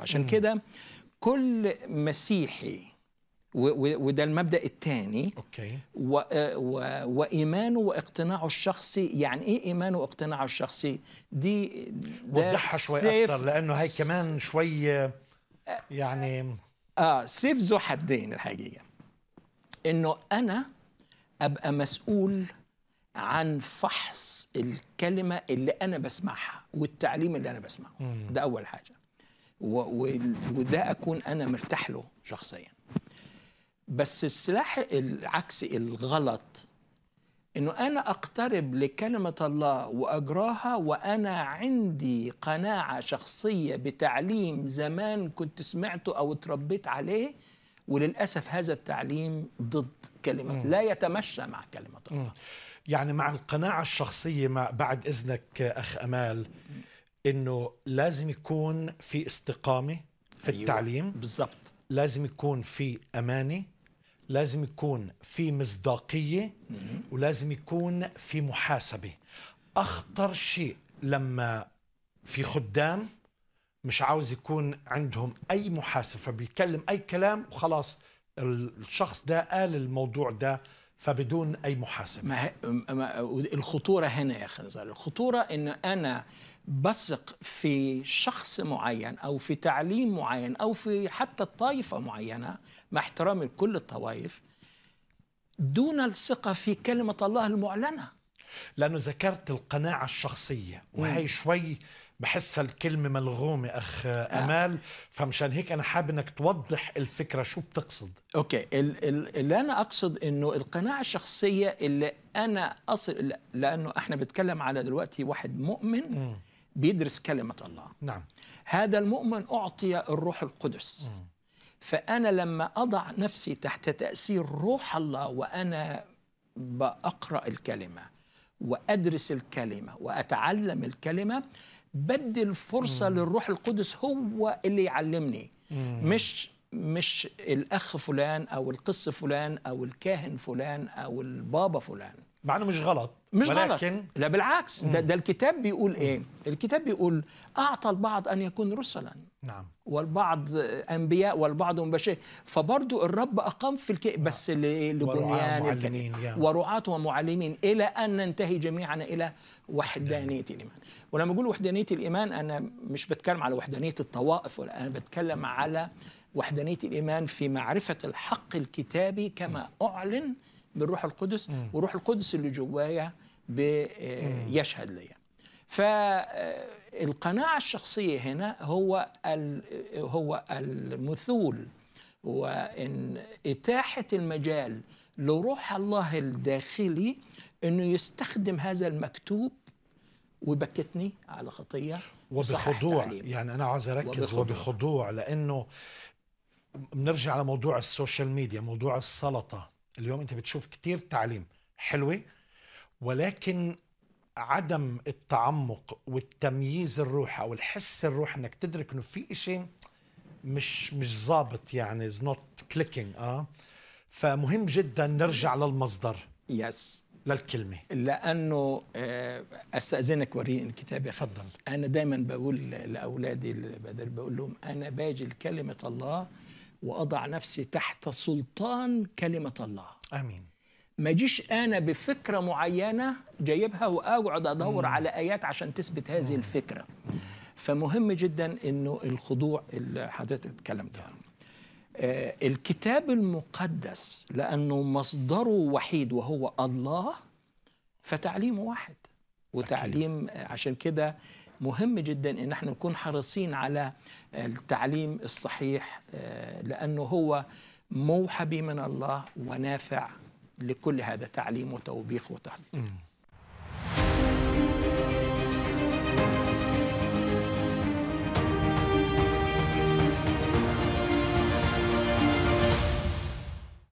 عشان كده كل مسيحي وده المبدا الثاني اوكي و و وايمانه واقتناعه الشخصي يعني ايه ايمانه واقتناعه الشخصي دي وضحها شويه اكتر لانه هي كمان شوي آه، يعني اه سيف ذو حدين الحقيقه انه انا ابقى مسؤول عن فحص الكلمه اللي انا بسمعها والتعليم اللي انا بسمعه ده اول حاجه وده اكون انا مرتاح له شخصيا بس السلاح العكسي الغلط انه انا اقترب لكلمه الله واجراها وانا عندي قناعه شخصيه بتعليم زمان كنت سمعته او اتربيت عليه وللاسف هذا التعليم ضد كلمه لا يتمشى مع كلمه الله يعني مع القناعه الشخصيه مع بعد اذنك اخ امال انه لازم يكون في استقامه في أيوة. التعليم بالضبط لازم يكون في امانه لازم يكون في مصداقيه ولازم يكون في محاسبه اخطر شيء لما في خدام مش عاوز يكون عندهم اي محاسبه فبيكلم اي كلام وخلاص الشخص ده قال الموضوع ده فبدون اي محاسبه ما, ما الخطوره هنا يا خنزر الخطوره ان انا بثق في شخص معين او في تعليم معين او في حتى طائفه معينه مع احترامي لكل الطوائف دون الثقه في كلمه الله المعلنه لانه ذكرت القناعه الشخصيه وهي شوي بحس الكلمة ملغومة أخ آه. أمال فمشان هيك أنا حابب أنك توضح الفكرة شو بتقصد أوكي ال ال اللي أنا أقصد أنه القناعة الشخصية اللي أنا أصل لأنه إحنا بنتكلم على دلوقتي واحد مؤمن م. بيدرس كلمة الله نعم هذا المؤمن أعطي الروح القدس م. فأنا لما أضع نفسي تحت تأثير روح الله وأنا بقرأ الكلمة وأدرس الكلمة وأتعلم الكلمة بدي الفرصة مم. للروح القدس هو اللي يعلمني مم. مش مش الأخ فلان أو القس فلان أو الكاهن فلان أو البابا فلان مع انه مش غلط مش ولكن غلط لا بالعكس ده, ده الكتاب بيقول ايه؟ الكتاب بيقول اعطى البعض ان يكون رسلا نعم والبعض انبياء والبعض مباشر فبرضه الرب اقام في الكئ نعم. بس لبنيان الكنيسه ورعاة ومعلمين الى ان ننتهي جميعا الى وحدانيه الايمان ولما بقول وحدانيه الايمان انا مش بتكلم على وحدانيه الطوائف ولا انا بتكلم على وحدانيه الايمان في معرفه الحق الكتابي كما اعلن بالروح القدس وروح القدس اللي جوايا بيشهد ليا فالقناعة آه، الشخصية هنا هو هو المثول وإن إتاحة المجال لروح الله الداخلي أنه يستخدم هذا المكتوب وبكتني على خطية وبخضوع يعني أنا عايز أركز وبخضوع, وبخضوع لأنه بنرجع لموضوع السوشيال ميديا موضوع السلطة اليوم انت بتشوف كتير تعليم حلوه ولكن عدم التعمق والتمييز الروح او الحس الروح انك تدرك انه في شيء مش مش ظابط يعني از نوت كليكينج اه فمهم جدا نرجع للمصدر يس yes. للكلمه لانه آه، استاذنك وريني الكتاب يا تفضل انا دايما بقول لاولادي بدل بقول لهم انا باجي لكلمه الله واضع نفسي تحت سلطان كلمه الله امين ما جيش انا بفكره معينه جايبها واقعد ادور مم. على ايات عشان تثبت هذه مم. الفكره فمهم جدا انه الخضوع اللي حضرتك اتكلمت عنه آه الكتاب المقدس لانه مصدره وحيد وهو الله فتعليمه واحد وتعليم أكيد. عشان كده مهم جدا ان احنا نكون حريصين على التعليم الصحيح آه، لانه هو موحى به من الله ونافع لكل هذا تعليم وتوبيخ وتحضير